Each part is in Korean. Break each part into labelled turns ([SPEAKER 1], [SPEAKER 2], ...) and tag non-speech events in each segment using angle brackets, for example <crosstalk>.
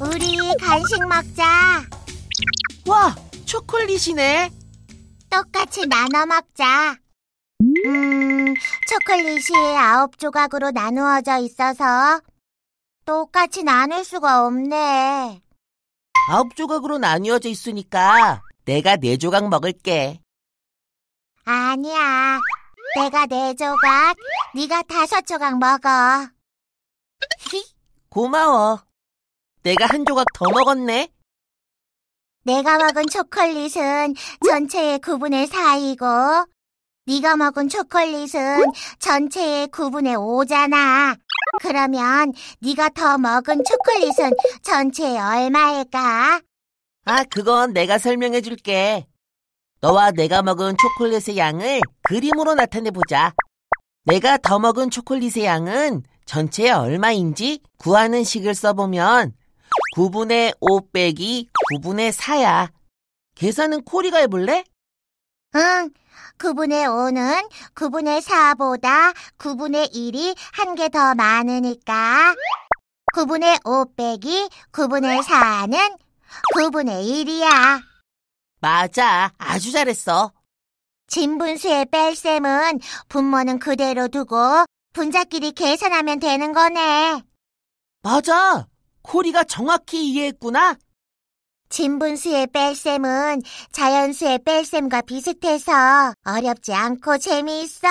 [SPEAKER 1] 우리 간식 먹자. 와, 초콜릿이네. 똑같이 나눠 먹자. 음, 초콜릿이 아홉 조각으로 나누어져 있어서 똑같이 나눌 수가 없네. 아홉
[SPEAKER 2] 조각으로 나뉘어져 있으니까 내가 네 조각 먹을게.
[SPEAKER 1] 아니야. 내가 네 조각, 네가 다섯 조각 먹어. 고마워. 내가 한 조각 더 먹었네. 내가 먹은 초콜릿은 전체의 9분의 4이고 네가 먹은 초콜릿은 전체의 9분의 5잖아. 그러면 네가 더 먹은 초콜릿은 전체의 얼마일까?
[SPEAKER 2] 아, 그건 내가 설명해 줄게. 너와 내가 먹은 초콜릿의 양을 그림으로 나타내 보자. 내가 더 먹은 초콜릿의 양은 전체의 얼마인지 구하는 식을 써보면 9분의 5 빼기
[SPEAKER 1] 9분의 4야. 계산은 코리가 해볼래? 응, 9분의 5는 9분의 4보다 9분의 1이 한 개 더 많으니까 9분의 5 빼기 9분의 4는 9분의 1이야. 맞아, 아주 잘했어. 진분수의 뺄셈은 분모는 그대로 두고 분자끼리 계산하면 되는 거네. 맞아, 코리가 정확히 이해했구나. 진분수의 뺄셈은 자연수의 뺄셈과 비슷해서 어렵지 않고 재미있어.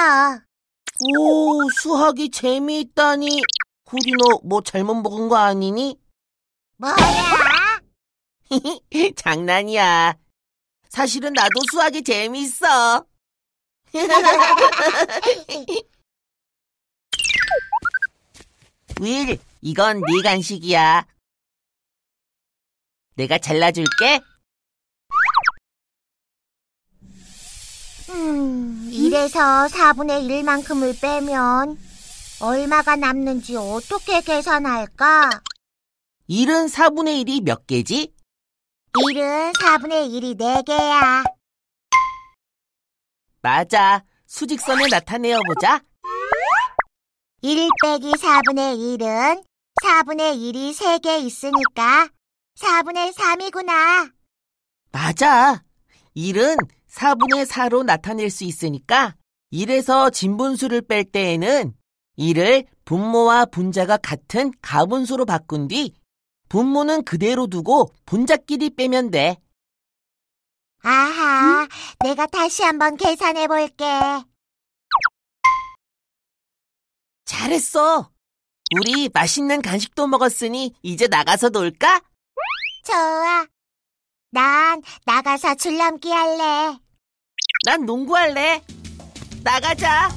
[SPEAKER 1] 오, 수학이 재미있다니.
[SPEAKER 2] 코리 너 뭐 잘못 먹은 거 아니니? 뭐야? <laughs> 장난이야. 사실은 나도 수학이 재미있어.
[SPEAKER 1] <laughs>
[SPEAKER 2] 윌, 이건 네 간식이야. 내가 잘라줄게.
[SPEAKER 1] 음, 이래서 4분의 1만큼을 빼면 얼마가 남는지 어떻게 계산할까?
[SPEAKER 2] 1은 4분의 1이 몇 개지?
[SPEAKER 1] 1은 4분의 1이 4개야. 맞아. 수직선을 나타내어 보자. 1 빼기 4분의 1은 4분의 1이 3개 있으니까 4분의 3이구나.
[SPEAKER 2] 맞아. 1은 4분의
[SPEAKER 1] 4로 나타낼 수 있으니까
[SPEAKER 2] 1에서 진분수를 뺄 때에는 1을 분모와 분자가 같은 가분수로 바꾼 뒤 분모는 그대로 두고 분자끼리 빼면 돼.
[SPEAKER 1] 아하, 내가 다시 한번 계산해 볼게. 잘했어.
[SPEAKER 2] 우리 맛있는 간식도 먹었으니 이제 나가서 놀까?
[SPEAKER 1] 좋아. 난 나가서 줄넘기 할래. 난 농구할래. 나가자.